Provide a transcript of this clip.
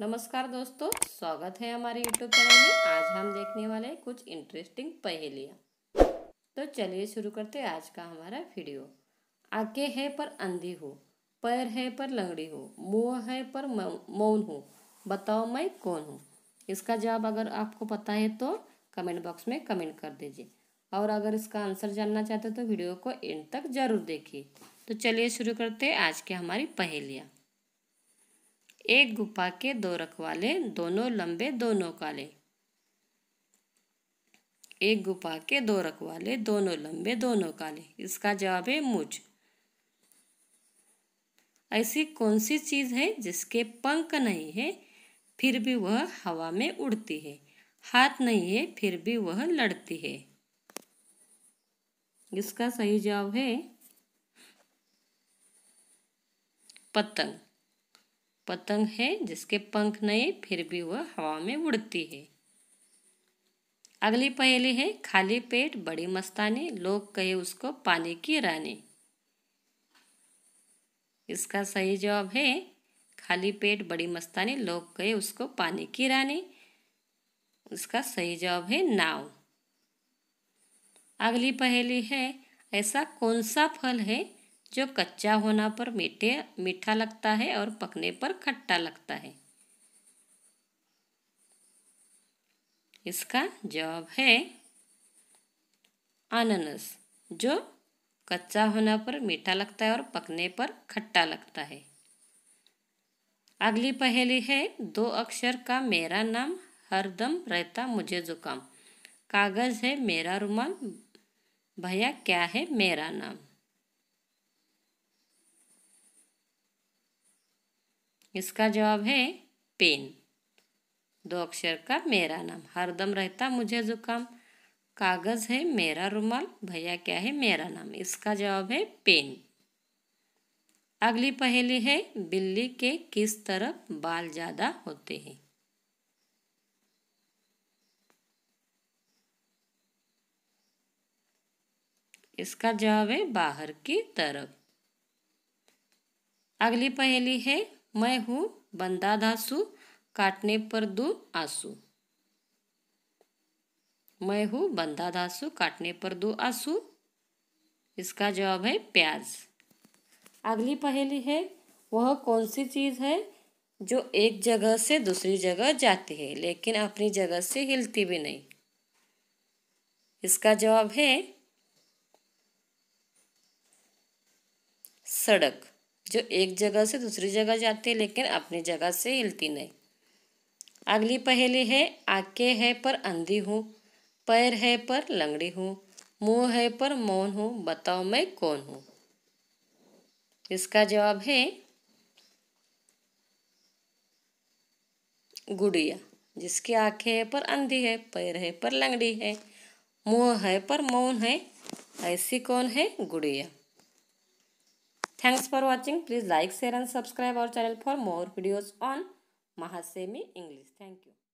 नमस्कार दोस्तों स्वागत है हमारे यूट्यूब चैनल में आज हम देखने वाले हैं कुछ इंटरेस्टिंग पहेलियाँ तो चलिए शुरू करते हैं आज का हमारा वीडियो आके है पर अंधी हो पैर है पर लंगड़ी हो मुंह है पर मौन हो बताओ मैं कौन हूँ इसका जवाब अगर आपको पता है तो कमेंट बॉक्स में कमेंट कर दीजिए और अगर इसका आंसर जानना चाहते हो तो वीडियो को एंड तक जरूर देखिए तो चलिए शुरू करते हैं आज की हमारी पहेलियाँ एक गुफा के दो रखवाले दोनों लंबे दोनों काले एक गुफा के दो रखवाले दोनों लंबे दोनों काले इसका जवाब है मुझ ऐसी कौन सी चीज़ है जिसके पंख नहीं है फिर भी वह हवा में उड़ती है हाथ नहीं है फिर भी वह लड़ती है इसका सही जवाब है पतंग पतंग है जिसके पंख नहीं फिर भी वह हवा में उड़ती है अगली पहेली है खाली पेट बड़ी मस्तानी लोग कहे उसको पानी की रानी इसका सही जवाब है खाली पेट बड़ी मस्तानी लोग कहे उसको पानी की रानी उसका सही जवाब है नाव अगली पहेली है ऐसा कौन सा फल है जो कच्चा होना पर मीठे मीठा लगता है और पकने पर खट्टा लगता है इसका जवाब है अनानस जो कच्चा होना पर मीठा लगता है और पकने पर खट्टा लगता है अगली पहेली है दो अक्षर का मेरा नाम हरदम रहता मुझे जुकाम कागज़ है मेरा रुमाल भैया क्या है मेरा नाम इसका जवाब है पेन दो अक्षर का मेरा नाम हरदम रहता मुझे जुकाम कागज़ है मेरा रुमाल भैया क्या है मेरा नाम इसका जवाब है पेन अगली पहेली है बिल्ली के किस तरफ बाल ज़्यादा होते हैं इसका जवाब है बाहर की तरफ अगली पहेली है मैं हूँ बंदा धासु काटने पर दो आंसू मैं हूँ बंदा धासु काटने पर दो आंसू इसका जवाब है प्याज अगली पहेली है वह कौन सी चीज़ है जो एक जगह से दूसरी जगह जाती है लेकिन अपनी जगह से हिलती भी नहीं इसका जवाब है सड़क जो एक जगह से दूसरी जगह जाती है लेकिन अपनी जगह से हिलती नहीं अगली पहेली है आके है पर अंधी हूँ पैर है पर लंगड़ी हूँ मुँह है पर मौन हूँ बताओ मैं कौन हूँ इसका जवाब है गुड़िया जिसकी आंखें है पर अंधी है पैर है पर लंगड़ी है मुँह है पर मौन है ऐसी कौन है गुड़िया Thanks for watching. Please like, share and subscribe our channel for more videos on Mahasemi English. Thank you.